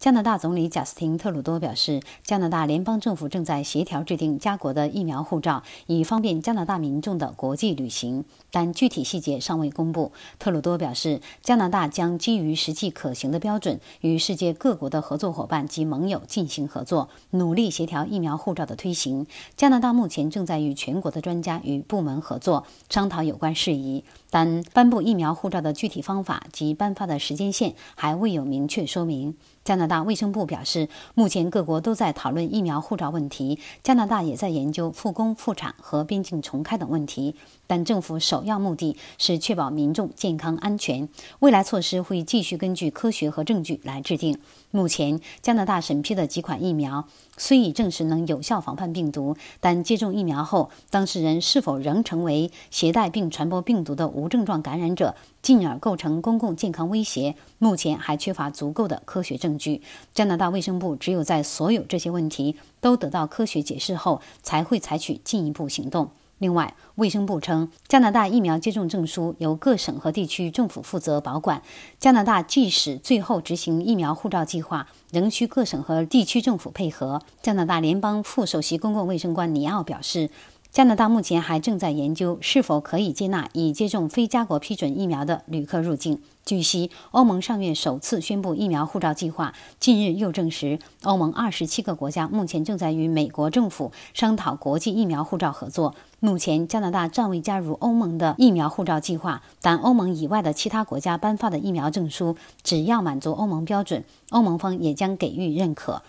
加拿大总理贾斯汀·特鲁多表示，加拿大联邦政府正在协调制定家国的疫苗护照，以方便加拿大民众的国际旅行，但具体细节尚未公布。特鲁多表示，加拿大将基于实际可行的标准，与世界各国的合作伙伴及盟友进行合作，努力协调疫苗护照的推行。加拿大目前正在与全国的专家与部门合作，商讨有关事宜，但颁布疫苗护照的具体方法及颁发的时间线还未有明确说明。加拿大卫生部表示，目前各国都在讨论疫苗护照问题，加拿大也在研究复工复产和边境重开等问题，但政府首要目的是确保民众健康安全，未来措施会继续根据科学和证据来制定。目前，加拿大审批的几款疫苗虽已证实能有效防范病毒，但接种疫苗后，当事人是否仍成为携带并传播病毒的无症状感染者，进而构成公共健康威胁，目前还缺乏足够的科学证据。加拿大卫生部只有在所有这些问题都得到科学解释后，才会采取进一步行动。另外，卫生部称，加拿大疫苗接种证书由各省和地区政府负责保管。加拿大即使最后执行疫苗护照计划，仍需各省和地区政府配合。加拿大联邦副首席公共卫生官尼奥表示。加拿大目前还正在研究是否可以接纳已接种非加国批准疫苗的旅客入境。据悉，欧盟上月首次宣布疫苗护照计划，近日又证实，欧盟二十七个国家目前正在与美国政府商讨国际疫苗护照合作。目前，加拿大暂未加入欧盟的疫苗护照计划，但欧盟以外的其他国家颁发的疫苗证书，只要满足欧盟标准，欧盟方也将给予认可。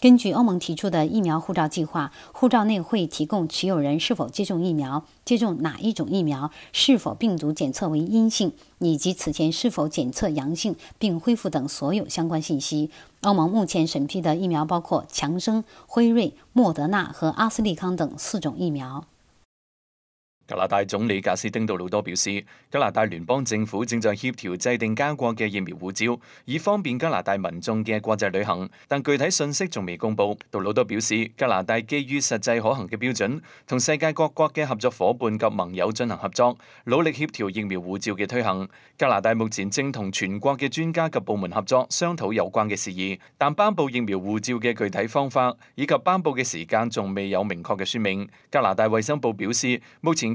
根据欧盟提出的疫苗护照计划，护照内会提供持有人是否接种疫苗、接种哪一种疫苗、是否病毒检测为阴性，以及此前是否检测阳性并恢复等所有相关信息。欧盟目前审批的疫苗包括强生、辉瑞、莫德纳和阿斯利康等四种疫苗。加拿大总理贾斯汀·杜鲁多表示，加拿大联邦政府正在协调制定加国嘅疫苗护照，以方便加拿大民众嘅国际旅行，但具体信息仲未公布。杜鲁多表示，加拿大基于实际可行嘅标准，同世界各国嘅合作伙伴及盟友进行合作，努力协调疫苗护照嘅推行。加拿大目前正同全国嘅专家及部门合作商讨有关嘅事宜，但颁布疫苗护照嘅具体方法以及颁布嘅时间仲未有明确嘅说明。加拿大卫生部表示，目前。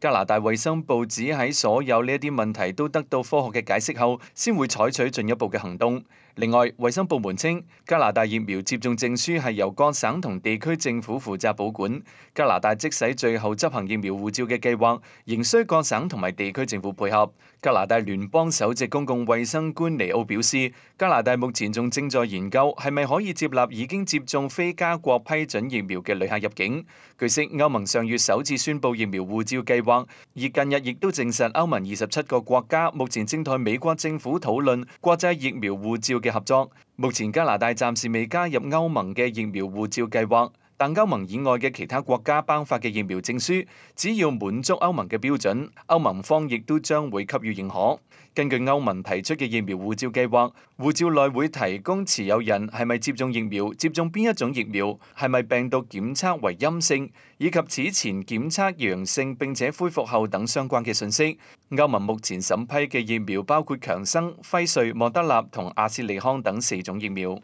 加拿大衛生部指喺所有呢一啲問題都得到科學嘅解釋後，先會採取進一步嘅行動。另外，衛生部門稱，加拿大疫苗接種證書係由各省同地區政府負責保管。加拿大即使最後執行疫苗護照嘅計劃，仍需各省同埋地區政府配合。加拿大聯邦首席公共衛生官尼奧表示，加拿大目前仲正在研究係咪可以接納已經接種非加國批准疫苗嘅旅客入境。據悉，歐盟上月首次宣布疫苗護照计划。而近日亦都证实欧盟二十七个国家目前正同美国政府讨论国际疫苗护照嘅合作。目前加拿大暂时未加入欧盟嘅疫苗护照计划。但歐盟以外嘅其他國家包發嘅疫苗證書，只要滿足歐盟嘅標準，歐盟方亦都將會給予認可。根據歐盟提出嘅疫苗護照計劃，護照內會提供持有人係咪接種疫苗、接種邊一種疫苗、係咪病毒檢測為陰性，以及此前檢測陽性並且恢復後等相關嘅信息。歐盟目前審批嘅疫苗包括強生、輝瑞、莫德納同阿斯利康等四種疫苗。